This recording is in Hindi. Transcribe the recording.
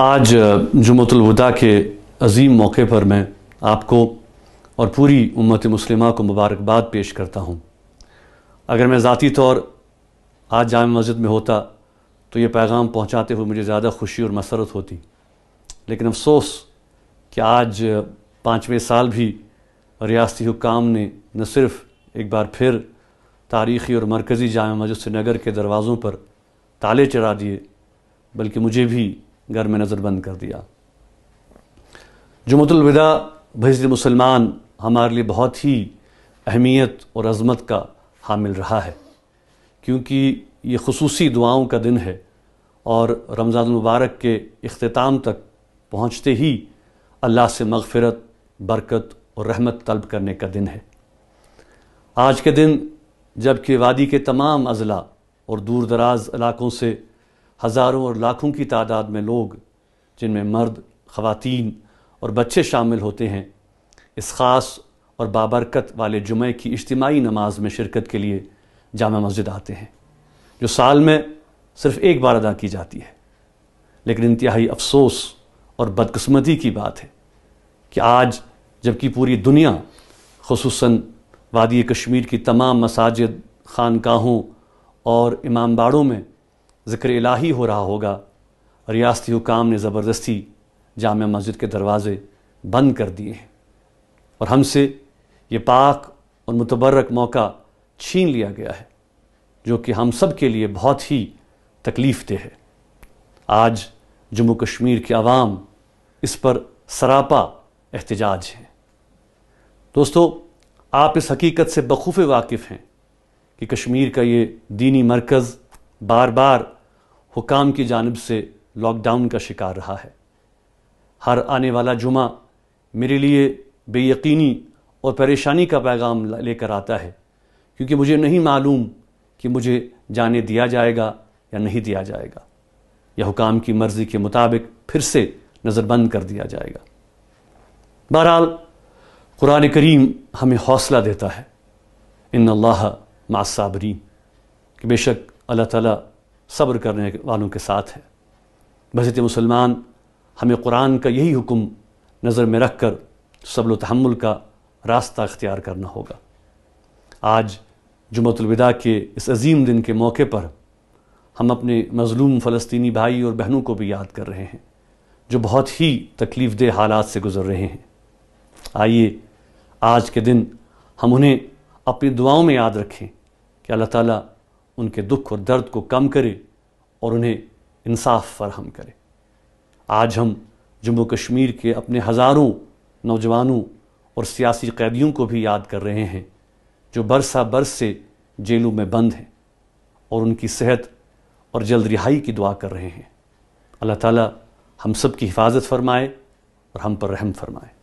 आज जुमतुलवदा के अजीम मौके पर मैं आपको और पूरी उम्मत मुस्लिमा को मुबारकबाद पेश करता हूँ अगर मैं ज़ाती तौर आज जाम मस्जिद में होता तो ये पैगाम पहुँचाते हुए मुझे ज़्यादा खुशी और मसरत होती लेकिन अफसोस कि आज पाँचवें साल भी रियाती हुकाम ने न सिर्फ एक बार फिर तारीख़ी और मरकज़ी जाम मस्जिद श्रीनगर के दरवाज़ों पर ताले चढ़ा दिए बल्कि मुझे भी घर में नज़र बंद कर दिया जुमतुलविदा भजर मुसलमान हमारे लिए बहुत ही अहमियत और अज़मत का हामिल रहा है क्योंकि ये खसूसी दुआओं का दिन है और रमज़ान मुबारक के अख्ताम तक पहुँचते ही अल्लाह से मगफ़रत बरकत और रहमत तलब करने का दिन है आज के दिन जबकि वादी के तमाम अज़ला और दूर दराज इलाक़ों से हज़ारों और लाखों की तादाद में लोग जिनमें मर्द ख़वातीन और बच्चे शामिल होते हैं इस ख़ास और बाबरकत वाले जुमे की इज्तमाही नमाज में शिरकत के लिए जामा मस्जिद आते हैं जो साल में सिर्फ एक बार अदा की जाती है लेकिन इंतहाई अफसोस और बदकस्मती की बात है कि आज जबकि पूरी दुनिया खसूस वादी कश्मीर की तमाम मसाजिद खानकाहों और इमाम बाड़ों में ज़िक्र इलाही हो रहा होगा रियासती हुकाम ने ज़बरदस्ती जाम मस्जिद के दरवाज़े बंद कर दिए हैं और हमसे ये पाक और मुतबरक मौका छीन लिया गया है जो कि हम सब के लिए बहुत ही तकलीफ़ दे है आज जम्मू कश्मीर के आवाम इस पर सरापा एहतजाज है दोस्तों आप इस हकीकत से बखूफ़ वाकिफ़ हैं कि कश्मीर का ये दीनी मरकज़ बार बार हुकाम की जानब से लॉकडाउन का शिकार रहा है हर आने वाला जुमा मेरे लिए बेयकीनी और परेशानी का पैगाम लेकर आता है क्योंकि मुझे नहीं मालूम कि मुझे जाने दिया जाएगा या नहीं दिया जाएगा या हुकाम की मर्ज़ी के मुताबिक फिर से नज़रबंद कर दिया जाएगा बहरहाल कुरान करीम हमें हौसला देता है इन अल्लाह मासाबरी कि बेशक अल्लाह ताला सब्र करने वालों के साथ है बजत मुसलमान हमें कुरान का यही हुक्म नज़र में रख कर सब्ल तहमुल का रास्ता अख्तियार करना होगा आज जुमतलविदा के इस अजीम दिन के मौके पर हम अपने मज़लूम फ़लस्तनी भाई और बहनों को भी याद कर रहे हैं जो बहुत ही तकलीफ़ दह हालात से गुज़र रहे हैं आइए आज के दिन हम उन्हें अपनी दुआओं में याद रखें कि अल्लाह ताला उनके दुख और दर्द को कम करे और उन्हें इंसाफ फरहम करे आज हम जम्मू कश्मीर के अपने हज़ारों नौजवानों और सियासी कैदियों को भी याद कर रहे हैं जो बरसा बरस से जेलों में बंद हैं और उनकी सेहत और जल्द रिहाई की दुआ कर रहे हैं अल्लाह ताला हम सब की हिफाजत फरमाए और हम पर रहम फरमाए